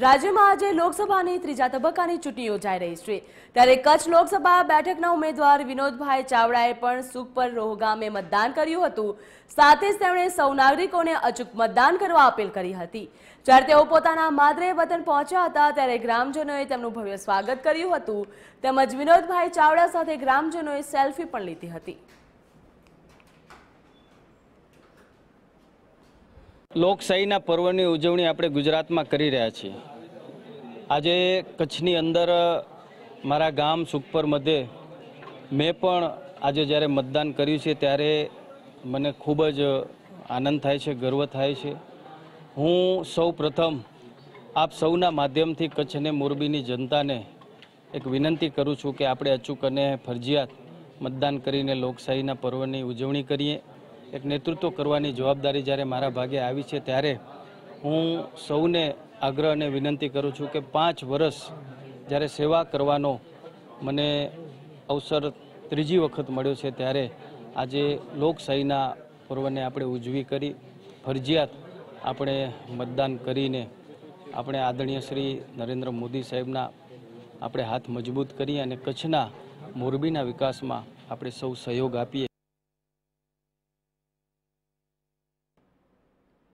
રાજ્યમાં આજે લોકસભાની ત્રીજા તબક્કાની ચૂંટણી યોજાઈ રહી છે ત્યારે કચ્છ લોકસભા બેઠકના ઉમેદવાર વિનોદભાઈ ચાવડાએ પણ સુખપર રોહગામે મતદાન કર્યું હતું સાથે જ તેમણે સૌ નાગરિકોને અચૂક મતદાન કરવા અપીલ કરી હતી જ્યારે તેઓ પોતાના માદરે વતન પહોંચ્યા હતા ત્યારે ગ્રામજનોએ તેમનું ભવ્ય સ્વાગત કર્યું હતું તેમજ વિનોદભાઈ ચાવડા સાથે ગ્રામજનોએ સેલ્ફી પણ લીધી હતી લોકશાહીના પર્વની ઉજવણી આપણે ગુજરાતમાં કરી રહ્યા છીએ આજે કચ્છની અંદર મારા ગામ સુખપર મધ્યે મેં પણ આજે જ્યારે મતદાન કર્યું છે ત્યારે મને ખૂબ જ આનંદ થાય છે ગર્વ થાય છે હું સૌ પ્રથમ આપ સૌના માધ્યમથી કચ્છને મોરબીની જનતાને એક વિનંતી કરું છું કે આપણે અચૂક અને ફરજિયાત મતદાન કરીને લોકશાહીના પર્વની ઉજવણી કરીએ એક નેતૃત્વ કરવાની જવાબદારી જ્યારે મારા ભાગે આવી છે ત્યારે હું સૌને આગ્રહ અને વિનંતી કરું છું કે પાંચ વર્ષ જ્યારે સેવા કરવાનો મને અવસર ત્રીજી વખત મળ્યો છે ત્યારે આજે લોકશાહીના પર્વને આપણે ઉજવી કરી ફરજિયાત આપણે મતદાન કરીને આપણે આદરણીય શ્રી નરેન્દ્ર મોદી સાહેબના આપણે હાથ મજબૂત કરી અને કચ્છના મોરબીના વિકાસમાં આપણે સૌ સહયોગ આપીએ